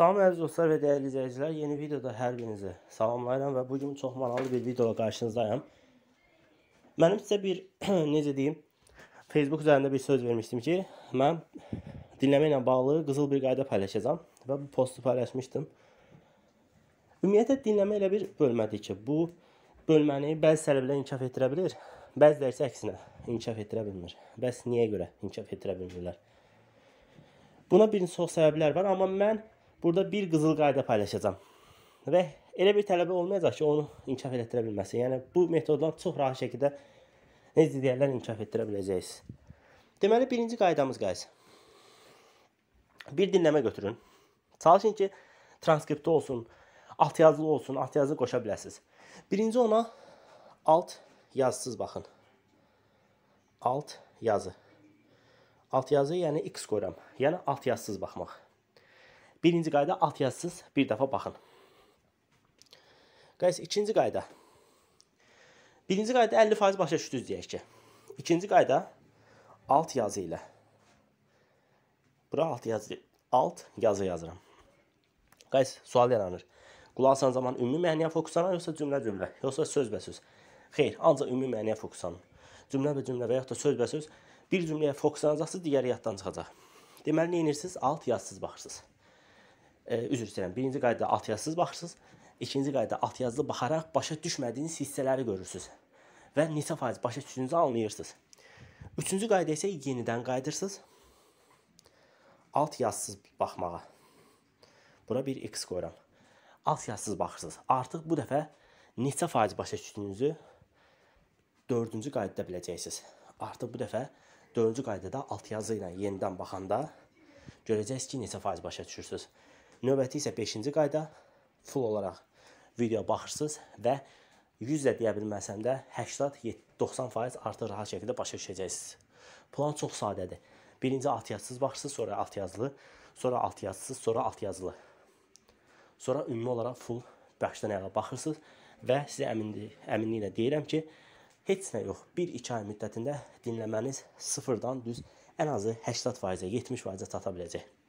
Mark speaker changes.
Speaker 1: Salam əziz dostlar və dəyərli izləyicilər, yeni videoda hər birinizi salamlayıram və bu gün çox maraqlı bir videola qarşınızdayam. Mənim sizə bir necə deyim, Facebook üzərində bir söz vermişdim ki, mən dinləmə ilə bağlı qızıl bir qayda paylaşacağam və bu postu paylaşmışdım. Ümumiyyətlə dinləmə elə bir bölmədir ki, bu bölməni bəzi səbəblər inkişaf etdirə bilər, bəziləri isə əksinə inkişaf etdirə bilmir. Bəs niyə görə inkişaf etdirə bilmirlər? Buna bir çox səbəblər var, amma mən Burada bir qızıl qayda paylaşacağam. Və elə bir tələbə olmayacaq ki, onu inkişaf elətdirə bilməsin. Yəni bu metoddan çox rahat şəkildə necə deyirlər, inkişaf etdirə biləcəksiniz. Deməli, birinci qaydamız guys. Bir dinləmə götürün. Çalışın ki, transkriptdə olsun, alt yazılı olsun, alt yazılı qoşa biləsiniz. Birinci ona alt yazısız baxın. Alt yazı. Alt yazı yəni x qoyuram. Yəni alt yazısız baxmaq. Birinci qayda alt yazısız bir dəfə baxın. Qays, ikinci qayda. Birinci qayda 50% başa düşdünüz deyək ki. İkinci qayda alt yazı ilə. Bura alt yazı, alt yazı yazıram. Qays, sual yaranır. Qulaq asan zaman ümumi mənaya fokuslanan yoxsa cümlə-cümlə, yoxsa sözbə-söz? Xeyr, ancaq ümumi mənaya fokuslanın. Cümlə-bə-cümlə və yaxud da sözbə-söz bir cümləyə fokuslanacaqsınız, digəri yaddan çıxacaq. Deməli, nə edirsiniz? Alt yazısız baxırsınız. E, üzr istəyirəm. Birinci qaydada altyazısız baxırsınız. İkinci qaydada altyazılı baxaraq başa düşmədiyiniz hissələri görürsüz və neçə faiz başa düşdüyünüzü anlayırsınız. Üçüncü qayda isə yenidən qayıdırsınız. Alt yazısız baxmağa. Bura bir x qoyuram. Alt yazısız baxırsınız. Artıq bu dəfə neçə faiz başa düşdüyünüzü 4-cü qaydada biləcəksiniz. Artıq bu dəfə 4-cü qaydada alt yazı ilə yenidən baxanda görəcəksiniz ki, neçə faiz başa düşürsüz. Növbəti isə 5-ci qayda full olaraq video baxırsınız və 100 də deyə bilməsəm də 80-90% artıq rahat şəkildə başa düşəcəksiniz. Plan çox sadədir. Birinci alt yazısız baxırsınız, sonra alt yazılı, sonra alt yazısız, sonra alt yazılı. Sonra ümumi olaraq full başdan ayağa baxırsınız və sizə əminlik, əminliklə deyirəm ki, heç nə yox. 1-2 ay müddətində dinləməniz sıfırdan düz ən azı 80%-ə, 70%-ə çata biləcək.